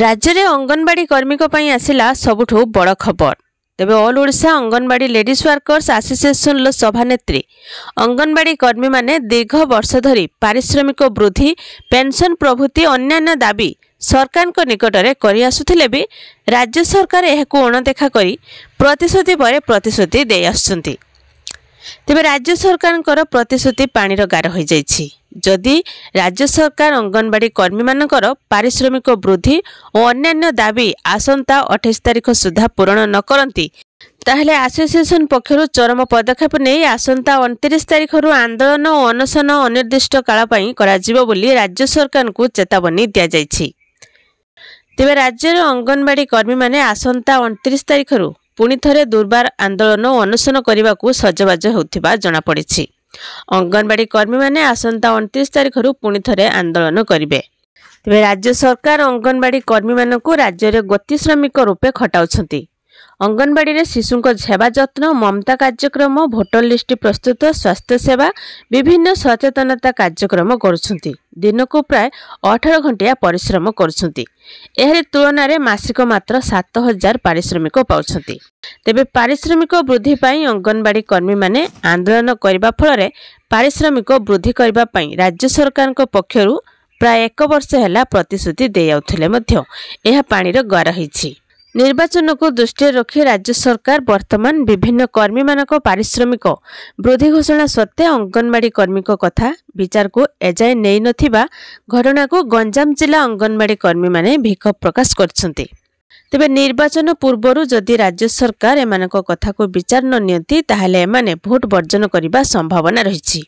ରାଜ୍ୟରେ ଅଙ୍ଗନବାଡ଼ି କର୍ମୀଙ୍କ ପାଇଁ ଆସିଲା ସବୁଠୁ ବଡ଼ ଖବର ତେବେ all Odisha anganwadi ladies workers ଆସୋସିଏସନ୍ର ସଭାନେତ୍ରୀ ଅଙ୍ଗନବାଡ଼ି କର୍ମୀମାନେ ଦୀର୍ଘ ବର୍ଷ ଧରି ପାରିଶ୍ରମିକ ବୃଦ୍ଧି ପେନ୍ସନ୍ ପ୍ରଭୃତି ଅନ୍ୟାନ୍ୟ ଦାବି ସରକାରଙ୍କ ନିକଟରେ କରିଆସୁଥିଲେ ବି ରାଜ୍ୟ ସରକାର ଏହାକୁ ଅଣଦେଖା କରି ପ୍ରତିଶ୍ରୁତି ପରେ ପ୍ରତିଶ୍ରୁତି ଦେଇ ଆସୁଛନ୍ତି ତେବେ ରାଜ୍ୟ ସରକାରଙ୍କର ପ୍ରତିଶ୍ରୁତି ପାଣିର ଗାର ହୋଇଯାଇଛି ଯଦି ରାଜ୍ୟ ସରକାର ଅଙ୍ଗନବାଡ଼ି କର୍ମୀମାନଙ୍କର ପାରିଶ୍ରମିକ ବୃଦ୍ଧି ଓ ଅନ୍ୟାନ୍ୟ ଦାବି ଆସନ୍ତା ଅଠେଇଶ ତାରିଖ ସୁଦ୍ଧା ପୂରଣ ନ କରନ୍ତି ତାହେଲେ ଆସୋସିଏସନ ପକ୍ଷରୁ ଚରମ ପଦକ୍ଷେପ ନେଇ ଆସନ୍ତା ଅଣତିରିଶ ତାରିଖରୁ ଆନ୍ଦୋଳନ ଓ ଅନଶନ ଅନିର୍ଦ୍ଦିଷ୍ଟ କାଳ ପାଇଁ କରାଯିବ ବୋଲି ରାଜ୍ୟ ସରକାରଙ୍କୁ ଚେତାବନୀ ଦିଆଯାଇଛି ତେବେ ରାଜ୍ୟର ଅଙ୍ଗନବାଡ଼ି କର୍ମୀମାନେ ଆସନ୍ତା ଅଣତିରିଶ ତାରିଖରୁ ପୁଣି ଥରେ ଦୁର୍ବାର ଆନ୍ଦୋଳନ ଅନୁସରଣ କରିବାକୁ ସଜବାଜ ହେଉଥିବା ଜଣାପଡ଼ିଛି ଅଙ୍ଗନବାଡ଼ି କର୍ମୀମାନେ ଆସନ୍ତା ଅଣତିରିଶ ତାରିଖରୁ ପୁଣି ଥରେ ଆନ୍ଦୋଳନ କରିବେ ତେବେ ରାଜ୍ୟ ସରକାର ଅଙ୍ଗନବାଡ଼ି କର୍ମୀମାନଙ୍କୁ ରାଜ୍ୟରେ ଗତି ଶ୍ରମିକ ରୂପେ ଖଟାଉଛନ୍ତି ଅଙ୍ଗନବାଡ଼ିରେ ଶିଶୁଙ୍କ ସେବା ଯତ୍ନ ମମତା କାର୍ଯ୍ୟକ୍ରମ ଭୋଟର ଲିଷ୍ଟ ପ୍ରସ୍ତୁତ ସ୍ୱାସ୍ଥ୍ୟ ସେବା ବିଭିନ୍ନ ସଚେତନତା କାର୍ଯ୍ୟକ୍ରମ କରୁଛନ୍ତି ଦିନକୁ ପ୍ରାୟ ଅଠର ଘଣ୍ଟିଆ ପରିଶ୍ରମ କରୁଛନ୍ତି ଏହାର ତୁଳନାରେ ମାସିକ ମାତ୍ର ସାତ ହଜାର ପାରିଶ୍ରମିକ ପାଉଛନ୍ତି ତେବେ ପାରିଶ୍ରମିକ ବୃଦ୍ଧି ପାଇଁ ଅଙ୍ଗନବାଡ଼ି କର୍ମୀମାନେ ଆନ୍ଦୋଳନ କରିବା ଫଳରେ ପାରିଶ୍ରମିକ ବୃଦ୍ଧି କରିବା ପାଇଁ ରାଜ୍ୟ ସରକାରଙ୍କ ପକ୍ଷରୁ ପ୍ରାୟ ଏକ ବର୍ଷ ହେଲା ପ୍ରତିଶ୍ରୁତି ଦେଇଯାଉଥିଲେ ମଧ୍ୟ ଏହା ପାଣିର ଗର ହୋଇଛି ନିର୍ବାଚନକୁ ଦୃଷ୍ଟିରେ ରଖି ରାଜ୍ୟ ସରକାର ବର୍ତ୍ତମାନ ବିଭିନ୍ନ କର୍ମୀମାନଙ୍କ ପାରିଶ୍ରମିକ ବୃଦ୍ଧି ଘୋଷଣା ସତ୍ତ୍ୱେ ଅଙ୍ଗନବାଡ଼ି କର୍ମୀଙ୍କ କଥା ବିଚାରକୁ ଏଯାଏ ନେଇନଥିବା ଘଟଣାକୁ ଗଞ୍ଜାମ ଜିଲ୍ଲା ଅଙ୍ଗନବାଡ଼ି କର୍ମୀମାନେ ବିକ୍ଷୋଭ ପ୍ରକାଶ କରିଛନ୍ତି ତେବେ ନିର୍ବାଚନ ପୂର୍ବରୁ ଯଦି ରାଜ୍ୟ ସରକାର ଏମାନଙ୍କ କଥାକୁ ବିଚାର ନ ନିଅନ୍ତି ତାହେଲେ ଏମାନେ ଭୋଟ୍ ବର୍ଜନ କରିବା ସମ୍ଭାବନା ରହିଛି